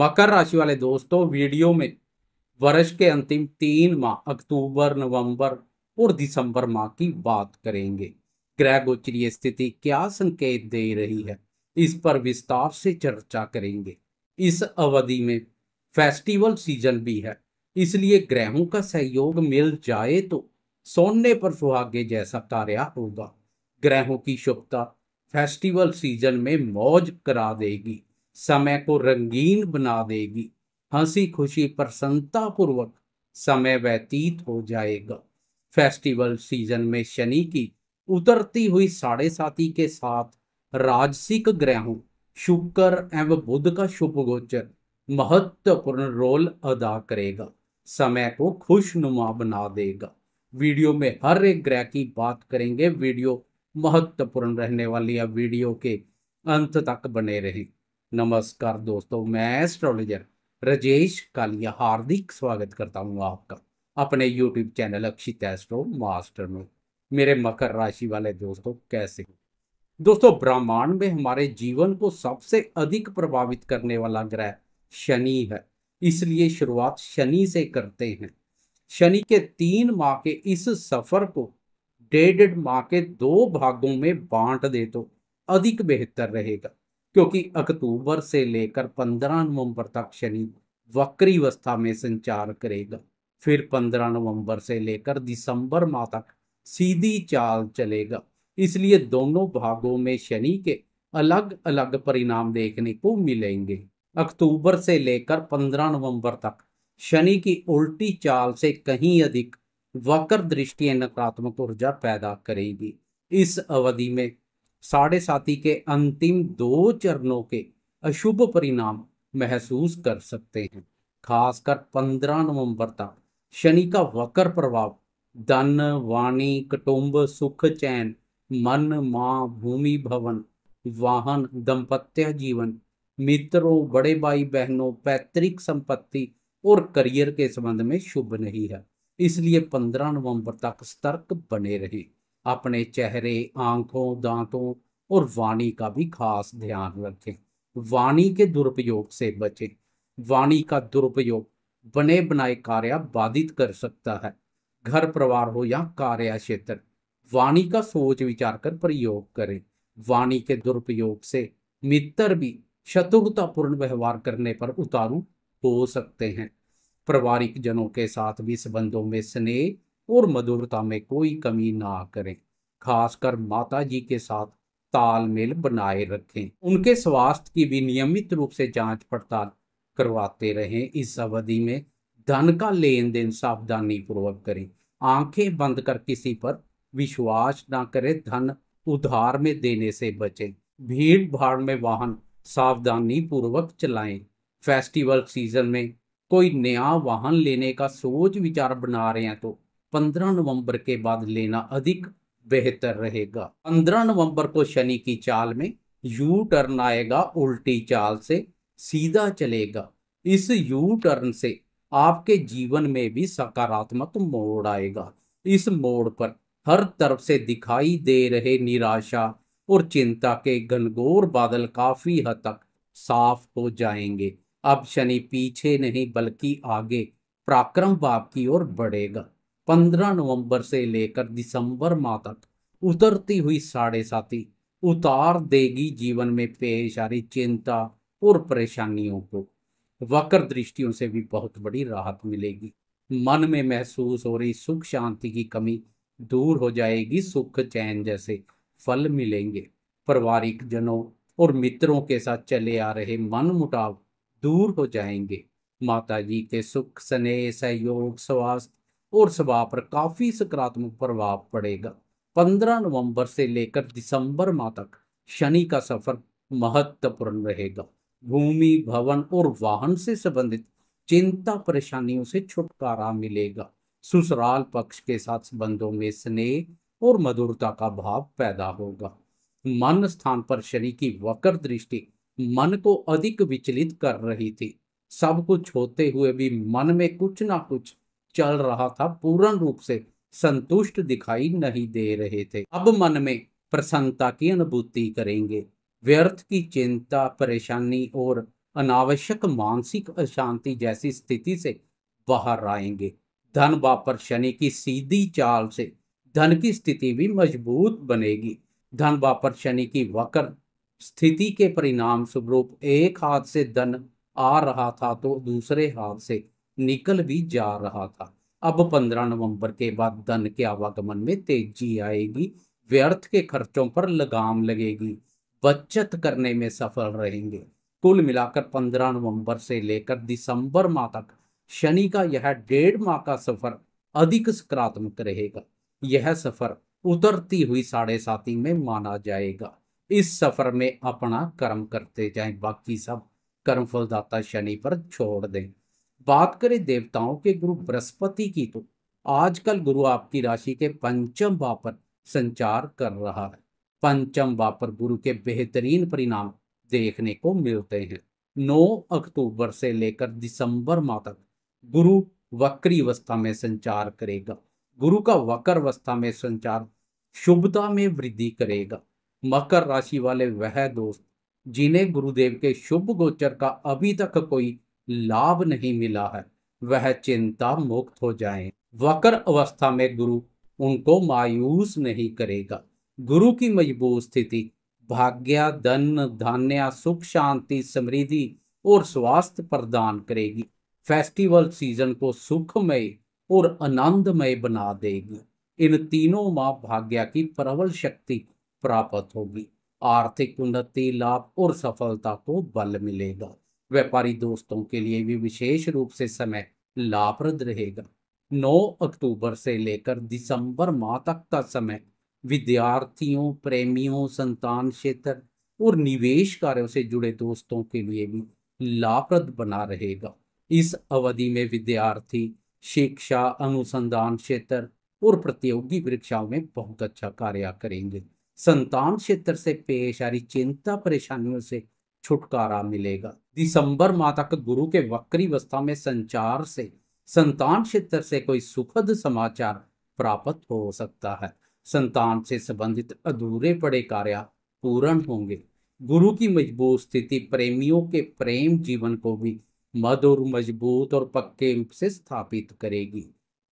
मकर राशि वाले दोस्तों वीडियो में वर्ष के अंतिम तीन माह अक्टूबर नवंबर और दिसंबर माह की बात करेंगे ग्रह गोचरीय स्थिति क्या संकेत दे रही है इस पर विस्तार से चर्चा करेंगे इस अवधि में फेस्टिवल सीजन भी है इसलिए ग्रहों का सहयोग मिल जाए तो सोने पर सुहागे जैसा कार्य होगा ग्रहों की शुभता फेस्टिवल सीजन में मौज करा देगी समय को रंगीन बना देगी हंसी खुशी प्रसन्नता पूर्वक समय व्यतीत हो जाएगा फेस्टिवल सीजन में शनि की उतरती हुई साढ़े साथी के साथ राजसिक ग्रहों शुक्र एवं बुध का शुभ गोचर महत्वपूर्ण रोल अदा करेगा समय को खुशनुमा बना देगा वीडियो में हर एक ग्रह की बात करेंगे वीडियो महत्वपूर्ण रहने वाली है वीडियो के अंत तक बने रहें नमस्कार दोस्तों मैं एस्ट्रोलॉजर रजेश कालिया हार्दिक स्वागत करता हूँ आपका अपने YouTube channel Akshit astro master में मेरे मकर राशि वाले दोस्तों कैसे दोस्तों ब्रह्मांड में हमारे जीवन को सबसे अधिक प्रभावित करने वाला ग्रह शनि है इसलिए शुरुआत शनि से करते हैं शनि के तीन माह के इस सफर को डेढ़ माह के दो भागों में बांट दे तो अधिक बेहतर रहेगा क्योंकि अक्टूबर से लेकर 15 नवंबर तक शनि वक्री अवस्था में संचार करेगा फिर 15 नवंबर से लेकर दिसंबर माह तक सीधी चाल चलेगा इसलिए दोनों भागों में शनि के अलग अलग परिणाम देखने को मिलेंगे अक्टूबर से लेकर 15 नवंबर तक शनि की उल्टी चाल से कहीं अधिक वक्र दृष्टि नकारात्मक ऊर्जा पैदा करेगी इस अवधि में साढ़े साथी के अंतिम दो चरणों के अशुभ परिणाम महसूस कर सकते हैं खासकर 15 नवंबर तक शनि का वक्र प्रभाव धन वाणी कटुंब सुख चैन मन मां भूमि भवन वाहन दंपत्य जीवन मित्रों बड़े भाई बहनों पैतृक संपत्ति और करियर के संबंध में शुभ नहीं है इसलिए 15 नवंबर तक सतर्क बने रहें अपने चेहरे आंखों दांतों और वाणी का भी खास ध्यान रखें वाणी के दुरुपयोग से बचें वाणी का दुरुपयोग बने बनाए कार्य बाधित कर सकता है घर परिवार हो या कार्य क्षेत्र वाणी का सोच विचार कर प्रयोग करें वाणी के दुरुपयोग से मित्र भी शत्रुतापूर्ण व्यवहार करने पर उतारू हो सकते हैं परिवारिक जनों के साथ भी संबंधों में स्नेह और मधुरता में कोई कमी ना करें खासकर माता जी के साथ तालमेल बनाए रखें उनके स्वास्थ्य की भी नियमित रूप से जांच पड़ताल करवाते रहें इस अवधि में धन का लेन देन सावधानी पूर्वक करें आंखें बंद कर किसी पर विश्वास ना करें धन उधार में देने से बचें भीड़ भाड़ में वाहन सावधानी पूर्वक चलाएं फेस्टिवल सीजन में कोई नया वाहन लेने का सोच विचार बना रहे हैं तो पंद्रह नवंबर के बाद लेना अधिक बेहतर रहेगा पंद्रह नवंबर को शनि की चाल में यू टर्न आएगा उल्टी चाल से सीधा चलेगा इस यू टर्न से आपके जीवन में भी सकारात्मक मोड़ आएगा इस मोड़ पर हर तरफ से दिखाई दे रहे निराशा और चिंता के घनघोर बादल काफी हद तक साफ हो जाएंगे अब शनि पीछे नहीं बल्कि आगे पराक्रम बाप की ओर बढ़ेगा पंद्रह नवंबर से लेकर दिसंबर माह तक उतरती हुई साढ़े साथी उतार देगी जीवन में पेश आ रही चिंता और परेशानियों को वक्र दृष्टियों से भी बहुत बड़ी राहत मिलेगी मन में महसूस हो रही सुख शांति की कमी दूर हो जाएगी सुख चैन जैसे फल मिलेंगे पारिवारिक जनों और मित्रों के साथ चले आ रहे मन मुटाव दूर हो जाएंगे माता जी के सुख स्नेह सहयोग स्वास्थ्य और स्वभाव पर काफी सकारात्मक प्रभाव पड़ेगा 15 नवंबर से लेकर दिसंबर माह तक शनि का सफर महत्वपूर्ण रहेगा भूमि भवन और वाहन से संबंधित चिंता परेशानियों से छुटकारा मिलेगा ससुराल पक्ष के साथ संबंधों में स्नेह और मधुरता का भाव पैदा होगा मन स्थान पर शनि की वक्र दृष्टि मन को अधिक विचलित कर रही थी सब कुछ होते हुए भी मन में कुछ ना कुछ चल रहा था पूर्ण रूप से संतुष्ट दिखाई नहीं दे रहे थे अब मन में प्रसन्नता की अनुभूति करेंगे व्यर्थ की चिंता परेशानी और अनावश्यक मानसिक अशांति जैसी स्थिति से बाहर आएंगे धन वापर शनि की सीधी चाल से धन की स्थिति भी मजबूत बनेगी धन वापर शनि की वक्र स्थिति के परिणाम स्वरूप एक हाथ से धन आ रहा था तो दूसरे हाथ से निकल भी जा रहा था अब 15 नवंबर के बाद धन के आवागमन में तेजी आएगी व्यर्थ के खर्चों पर लगाम लगेगी बचत करने में सफल रहेंगे कुल मिलाकर 15 नवंबर से लेकर दिसंबर माह तक शनि का यह डेढ़ माह का सफर अधिक सकारात्मक रहेगा यह सफर उतरती हुई साढ़े साती में माना जाएगा इस सफर में अपना कर्म करते जाएं बाकी सब कर्म फलदाता शनि पर छोड़ दें बात करें देवताओं के गुरु बृहस्पति की तो आजकल गुरु आपकी राशि के पंचम भाव पर संचार कर रहा है पंचम भाव पर गुरु के बेहतरीन परिणाम देखने को मिलते हैं 9 अक्टूबर से लेकर दिसंबर माह तक गुरु वक्री अवस्था में संचार करेगा गुरु का वक्र अवस्था में संचार शुभता में वृद्धि करेगा मकर राशि वाले वह दोस्त जिन्हें गुरुदेव के शुभ गोचर का अभी तक कोई लाभ नहीं मिला है वह चिंता मुक्त हो जाए वक्र अवस्था में गुरु उनको मायूस नहीं करेगा गुरु की मजबूत स्थिति भाग्य धन धान्य सुख शांति समृद्धि और स्वास्थ्य प्रदान करेगी फेस्टिवल सीजन को सुखमय और आनंदमय बना देगी इन तीनों माँ भाग्य की प्रबल शक्ति प्राप्त होगी आर्थिक उन्नति लाभ और सफलता को बल मिलेगा व्यापारी दोस्तों के लिए भी विशेष रूप से समय लाभप्रद रहेगा 9 अक्टूबर से लेकर दिसंबर माह तक का समय विद्यार्थियों प्रेमियों संतान क्षेत्र और निवेश कार्यों से जुड़े दोस्तों के लिए भी लाभप्रद बना रहेगा इस अवधि में विद्यार्थी शिक्षा अनुसंधान क्षेत्र और प्रतियोगी परीक्षाओं में बहुत अच्छा कार्य करेंगे संतान क्षेत्र से पेश आ रही चिंता परेशानियों से छुटकारा मिलेगा दिसंबर माह तक गुरु के वक्री अवस्था में संचार से संतान क्षेत्र से कोई सुखद समाचार प्राप्त हो सकता है संतान से संबंधित अधूरे पड़े कार्य पूर्ण होंगे गुरु की मजबूत स्थिति प्रेमियों के प्रेम जीवन को भी मधुर मजबूत और पक्के रूप से स्थापित करेगी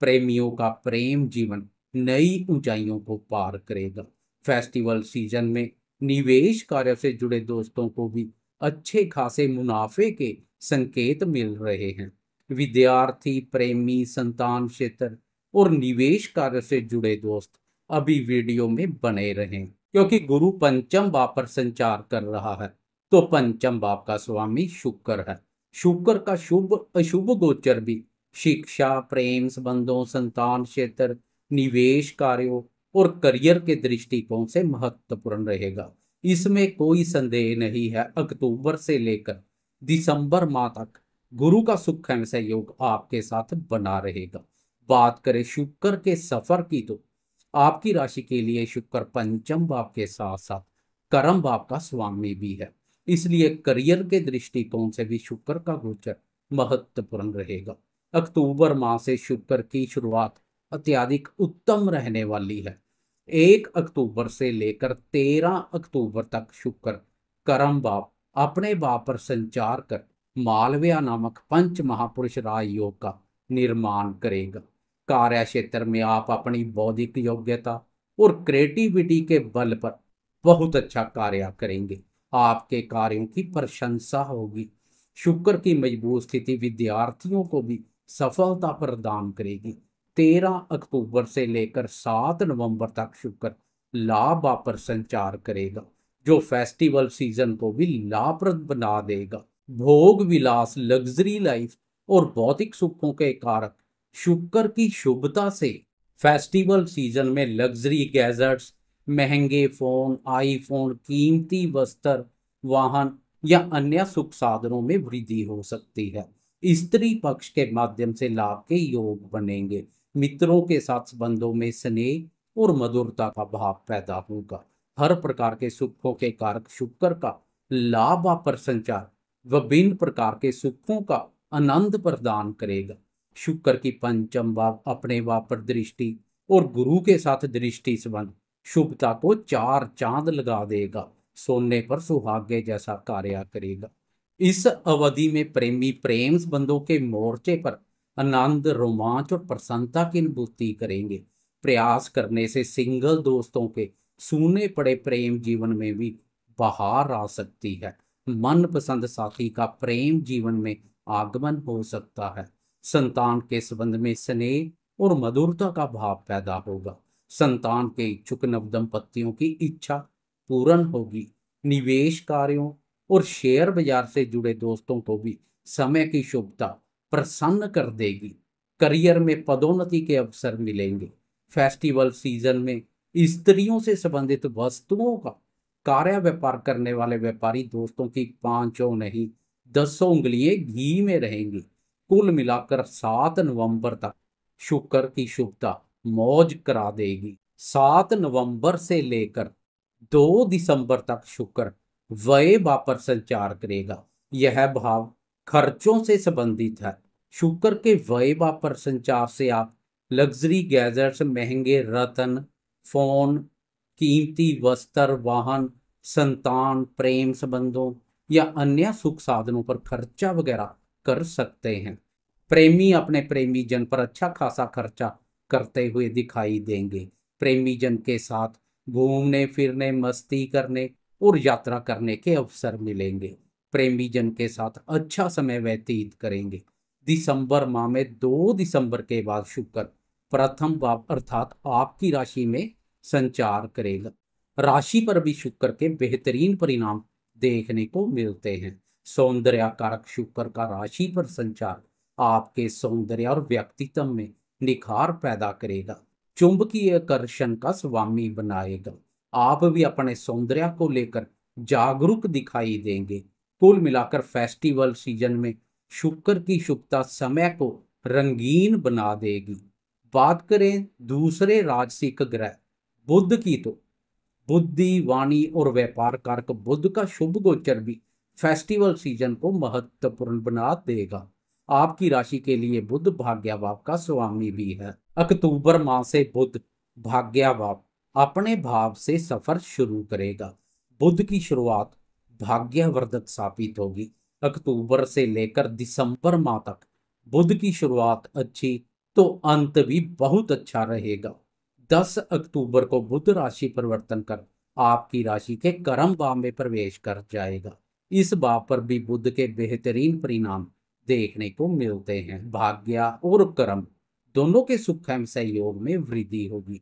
प्रेमियों का प्रेम जीवन नई ऊंचाइयों को पार करेगा फेस्टिवल सीजन में निवेश कार्य से जुड़े दोस्तों को भी अच्छे खासे मुनाफे के संकेत मिल रहे हैं विद्यार्थी प्रेमी संतान क्षेत्र और निवेश कार्य से जुड़े दोस्त अभी वीडियो में बने रहें क्योंकि गुरु पंचम बाप पर संचार कर रहा है तो पंचम बाप का स्वामी शुक्र है शुक्र का शुभ अशुभ गोचर भी शिक्षा प्रेम संबंधों संतान क्षेत्र निवेश कार्यों और करियर के दृष्टिकोण से महत्वपूर्ण रहेगा इसमें कोई संदेह नहीं है अक्टूबर से लेकर दिसंबर माह तक गुरु का सुख सहयोग आपके साथ बना रहेगा बात करें शुक्र के सफर की तो आपकी राशि के लिए शुक्र पंचम भाव के साथ साथ कर्म भाव का स्वामी भी है इसलिए करियर के दृष्टिकोण से भी शुक्र का गोचर महत्वपूर्ण रहेगा अक्टूबर माह से शुक्र की शुरुआत अत्याधिक उत्तम रहने वाली है एक अक्टूबर से लेकर तेरह अक्टूबर तक शुक्र करम बाप अपने बाप पर संचार कर मालव्या नामक पंच महापुरुष राज योग का निर्माण करेगा कार्य क्षेत्र में आप अपनी बौद्धिक योग्यता और क्रिएटिविटी के बल पर बहुत अच्छा कार्य करेंगे आपके कार्यों की प्रशंसा होगी शुक्र की मजबूत स्थिति विद्यार्थियों को भी सफलता प्रदान करेगी तेरह अक्टूबर से लेकर सात नवंबर तक शुक्र लाभ वापर संचार करेगा जो फेस्टिवल सीजन को भी लाभप्रद बना देगा भोग विलास लग्जरी लाइफ और भौतिक सुखों के कारक शुक्र की शुभता से फेस्टिवल सीजन में लग्जरी गैजेट्स महंगे फोन आईफोन कीमती वस्त्र वाहन या अन्य सुख साधनों में वृद्धि हो सकती है स्त्री पक्ष के माध्यम से लाभ के योग बनेंगे मित्रों के साथ संबंधों में स्नेह और मधुरता का भाव पैदा होगा हर प्रकार के सुखों के कारक शुक्र का लाभ पर संचार विभिन्न प्रकार के सुखों का आनंद प्रदान करेगा शुक्र की पंचम भाव अपने भाव पर दृष्टि और गुरु के साथ दृष्टि संबंध शुभता को चार चांद लगा देगा सोने पर सुहाग्य जैसा कार्य करेगा इस अवधि में प्रेमी प्रेम संबंधों के मोर्चे पर आनंद रोमांच और प्रसन्नता की अनुभूति करेंगे प्रयास करने से सिंगल दोस्तों के सूने पड़े प्रेम जीवन में भी बाहर आ सकती है मन पसंद साथी का प्रेम जीवन में आगमन हो सकता है संतान के संबंध में स्नेह और मधुरता का भाव पैदा होगा संतान के इच्छुक नव दंपतियों की इच्छा पूर्ण होगी निवेश कार्यों और शेयर बाजार से जुड़े दोस्तों को भी समय की शुभता प्रसन्न कर देगी करियर में पदोन्नति के अवसर मिलेंगे फेस्टिवल सीजन में स्त्रियों से संबंधित वस्तुओं का कार्य व्यापार करने वाले व्यापारी दोस्तों की पांचों नहीं दसों उंगलियां घी में रहेंगी कुल मिलाकर सात नवंबर तक शुक्र की शुभता मौज करा देगी सात नवंबर से लेकर दो दिसंबर तक शुक्र वय वापर संचार करेगा यह भाव खर्चों से संबंधित है शुक्र के वय पर संचार से आप लग्जरी गैजेट्स महंगे रतन फोन कीमती वस्त्र वाहन संतान प्रेम संबंधों या अन्य सुख साधनों पर खर्चा वगैरह कर सकते हैं प्रेमी अपने प्रेमी जन पर अच्छा खासा खर्चा करते हुए दिखाई देंगे प्रेमी जन के साथ घूमने फिरने मस्ती करने और यात्रा करने के अवसर मिलेंगे प्रेमी जन के साथ अच्छा समय व्यतीत करेंगे दिसंबर माह में दो दिसंबर के बाद शुक्र प्रथम भाव अर्थात आपकी राशि में संचार करेगा राशि पर भी शुक्र के बेहतरीन परिणाम देखने को मिलते हैं सौंदर्य कारक शुक्र का राशि पर संचार आपके सौंदर्य और व्यक्तित्व में निखार पैदा करेगा चुंबकीय आकर्षण का स्वामी बनाएगा आप भी अपने सौंदर्य को लेकर जागरूक दिखाई देंगे कुल मिलाकर फेस्टिवल सीजन में शुक्र की शुभता समय को रंगीन बना देगी बात करें दूसरे राजसिक ग्रह बुद्ध की तो बुद्धि वाणी और व्यापार कारक बुद्ध का शुभ गोचर भी फेस्टिवल सीजन को महत्वपूर्ण बना देगा आपकी राशि के लिए बुद्ध भाग्याभाव का स्वामी भी है अक्टूबर माह से बुद्ध भाग्याभाव अपने भाव से सफर शुरू करेगा बुद्ध की शुरुआत भाग्यवर्धक साबित होगी अक्टूबर से लेकर दिसंबर माह तक बुध की शुरुआत अच्छी तो अंत भी बहुत अच्छा रहेगा 10 अक्टूबर को बुध राशि परिवर्तन कर आपकी राशि के कर्म भाव में प्रवेश कर जाएगा इस भाव पर भी बुध के बेहतरीन परिणाम देखने को मिलते हैं भाग्य और कर्म दोनों के सुख एवं सहयोग में वृद्धि होगी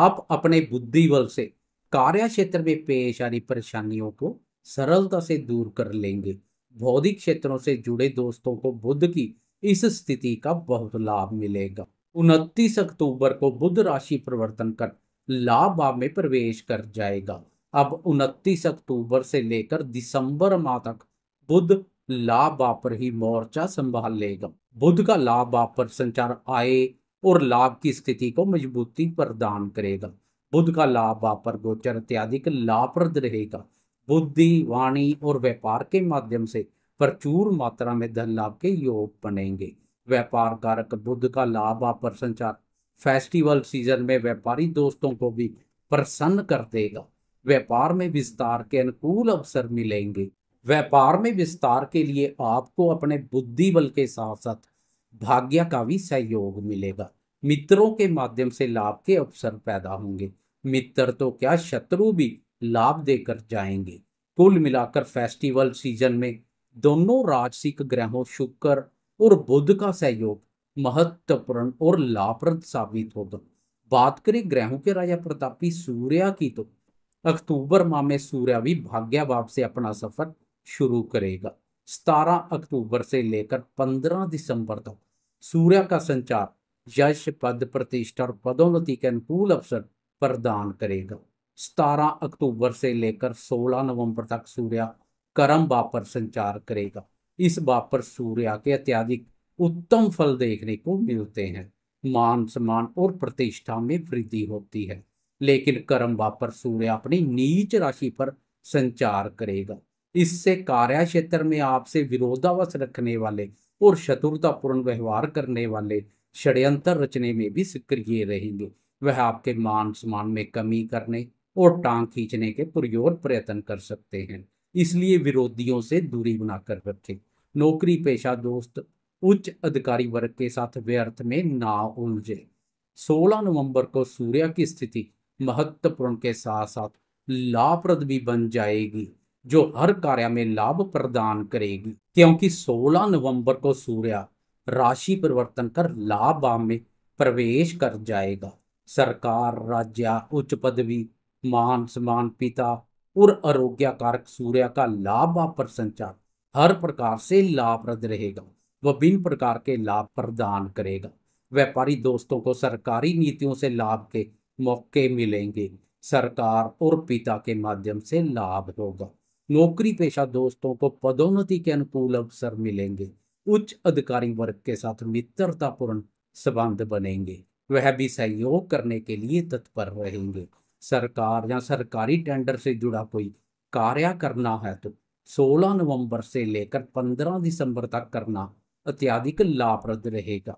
आप अपने बुद्धि बल से कार्य क्षेत्र में पेश आ रही परेशानियों को सरलता से दूर कर लेंगे बौद्धिक क्षेत्रों से जुड़े दोस्तों को बुद्ध की इस स्थिति का बहुत लाभ मिलेगा उनतीस अक्टूबर को बुद्ध राशि परिवर्तन कर लाभ भाव में प्रवेश कर जाएगा अब उनतीस अक्टूबर से लेकर दिसंबर माह तक बुद्ध लाभ भाव पर ही मोर्चा संभाल लेगा बुद्ध का लाभ भाव पर संचार आए और लाभ की स्थिति को मजबूती प्रदान करेगा बुद्ध का लाभ भाव पर गोचर अत्याधिक लाभप्रद रहेगा बुद्धि वाणी और व्यापार के माध्यम से प्रचुर मात्रा में धन लाभ के योग बनेंगे व्यापार कारक बुद्ध का लाभ आप पर संचार फेस्टिवल सीजन में व्यापारी दोस्तों को भी प्रसन्न कर देगा व्यापार में विस्तार के अनुकूल अवसर मिलेंगे व्यापार में विस्तार के लिए आपको अपने बुद्धि बल के साथ साथ भाग्य का भी सहयोग मिलेगा मित्रों के माध्यम से लाभ के अवसर पैदा होंगे मित्र तो क्या शत्रु भी लाभ देकर जाएंगे कुल मिलाकर फेस्टिवल सीजन में दोनों राजसिक ग्रहों शुक्र और बुध का सहयोग महत्वपूर्ण और लाभप्रद साबित होगा बात करें ग्रहों के राजा प्रतापी सूर्य की तो अक्टूबर माह में सूर्य भी भाग्याभाव से अपना सफर शुरू करेगा सतारह अक्टूबर से लेकर पंद्रह दिसंबर तक सूर्य का संचार यश पद प्रतिष्ठा और पदोन्नति के अनुकूल अवसर प्रदान करेगा 17 अक्टूबर से लेकर 16 नवंबर तक सूर्य कर्म वापर संचार करेगा इस वापर सूर्य के अत्याधिक उत्तम फल देखने को मिलते हैं मान सम्मान और प्रतिष्ठा में वृद्धि होती है लेकिन कर्म वापर सूर्य अपनी नीच राशि पर संचार करेगा इससे कार्य क्षेत्र में आपसे विरोधावश रखने वाले और शत्रुतापूर्ण व्यवहार करने वाले षड्यंत्र रचने में भी सक्रिय रहेंगे वह आपके मान सम्मान में कमी करने और टांग खींचने के पुरजोर प्रयत्न कर सकते हैं इसलिए विरोधियों से दूरी बनाकर रखें नौकरी पेशा दोस्त उच्च अधिकारी वर्ग के साथ व्यर्थ में ना उलझे 16 नवंबर को सूर्य की स्थिति महत्वपूर्ण के साथ साथ लाभप्रद भी बन जाएगी जो हर कार्य में लाभ प्रदान करेगी क्योंकि 16 नवंबर को सूर्य राशि परिवर्तन कर लाभ में प्रवेश कर जाएगा सरकार राज्य उच्च पदवी महान समान पिता और आरोग्यकारक सूर्य का लाभ आप पर संचार हर प्रकार से लाभप्रद रहेगा वह विभिन्न प्रकार के लाभ प्रदान करेगा व्यापारी दोस्तों को सरकारी नीतियों से लाभ के मौके मिलेंगे सरकार और पिता के माध्यम से लाभ होगा नौकरी पेशा दोस्तों को पदोन्नति के अनुकूल अवसर मिलेंगे उच्च अधिकारी वर्ग के साथ मित्रतापूर्ण संबंध बनेंगे वह भी सहयोग करने के लिए तत्पर रहेंगे सरकार या सरकारी टेंडर से जुड़ा कोई कार्य करना है तो 16 नवंबर से लेकर 15 दिसंबर तक करना अत्याधिक लाभप्रद रहेगा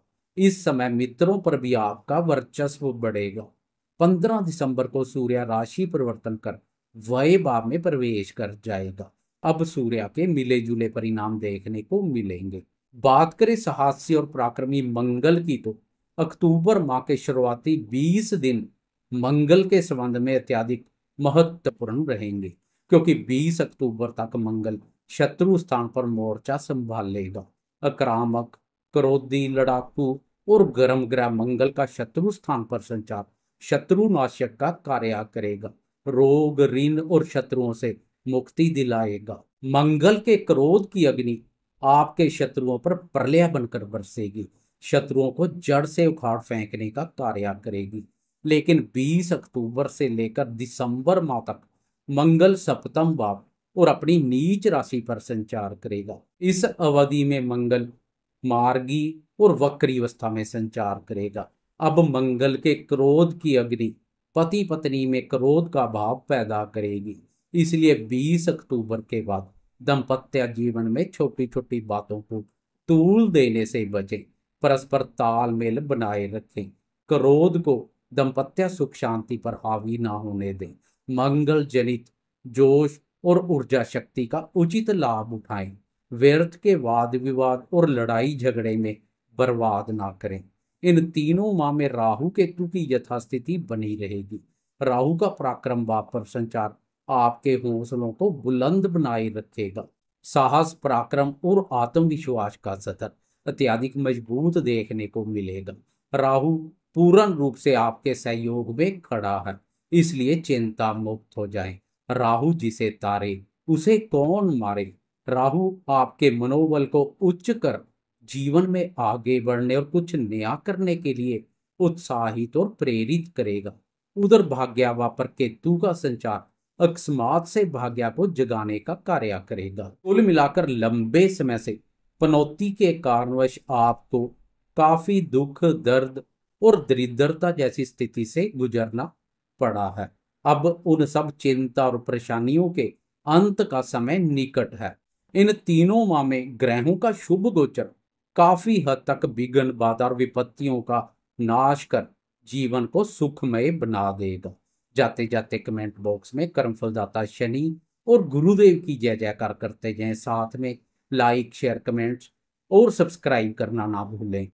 इस समय मित्रों पर भी आपका वर्चस्व बढ़ेगा 15 दिसंबर को सूर्य राशि परिवर्तन कर वय भाव में प्रवेश कर जाएगा अब सूर्य के मिले जुले परिणाम देखने को मिलेंगे बात करें साहसी और पराक्रमी मंगल की तो अक्टूबर माह के शुरुआती 20 दिन मंगल के संबंध में अत्याधिक महत्वपूर्ण रहेंगे क्योंकि 20 अक्टूबर तक मंगल शत्रु स्थान पर मोर्चा संभाल लेगा आक्रामक क्रोधी लड़ाकू और गर्म ग्रह मंगल का शत्रु स्थान पर संचार शत्रु नाशक का कार्य करेगा रोग ऋण और शत्रुओं से मुक्ति दिलाएगा मंगल के क्रोध की अग्नि आपके शत्रुओं पर प्रलय बनकर बरसेगी शत्रुओं को जड़ से उखाड़ फेंकने का कार्य करेगी लेकिन 20 अक्टूबर से लेकर दिसंबर माह तक मंगल सप्तम भाव और अपनी नीच राशि पर संचार करेगा इस अवधि में मंगल मार्गी और वक्री अवस्था में संचार करेगा अब मंगल के क्रोध की अग्नि पति पत्नी में क्रोध का भाव पैदा करेगी इसलिए 20 अक्टूबर के बाद दंपत्य जीवन में छोटी छोटी बातों को तूल देने से बचें परस्पर तालमेल बनाए रखें क्रोध को दंपत्य सुख शांति पर हावी ना होने दें मंगल जनित जोश और ऊर्जा शक्ति का उचित लाभ उठाएं व्यर्थ के वाद विवाद और लड़ाई झगड़े में बर्बाद ना करें इन तीनों माह में राहु केतु की यथास्थिति बनी रहेगी राहु का पराक्रम वापर संचार आपके हौसलों को बुलंद बनाए रखेगा साहस पराक्रम और आत्मविश्वास का सतर अत्याधिक मजबूत देखने को मिलेगा राहु पूर्ण रूप से आपके सहयोग में खड़ा है इसलिए चिंता मुक्त हो जाए राहु जिसे तारे उसे कौन मारे राहु आपके मनोबल को उच्च कर जीवन में आगे बढ़ने और कुछ नया करने के लिए उत्साहित और प्रेरित करेगा उधर भाग्यावा पर केतु का संचार अकस्मात से भाग्या को जगाने का कार्य करेगा कुल मिलाकर लंबे समय से पनौती के कारणवश आपको काफी दुख दर्द और दरिद्रता जैसी स्थिति से गुजरना पड़ा है अब उन सब चिंता और परेशानियों के अंत का समय निकट है इन तीनों माह में ग्रहों का शुभ गोचर काफी हद तक विघ्न बाधा विपत्तियों का नाश कर जीवन को सुखमय बना देगा जाते जाते कमेंट बॉक्स में कर्मफलदाता शनि और गुरुदेव की जय जयकार करते जाएं साथ में लाइक शेयर कमेंट्स और सब्सक्राइब करना ना भूलें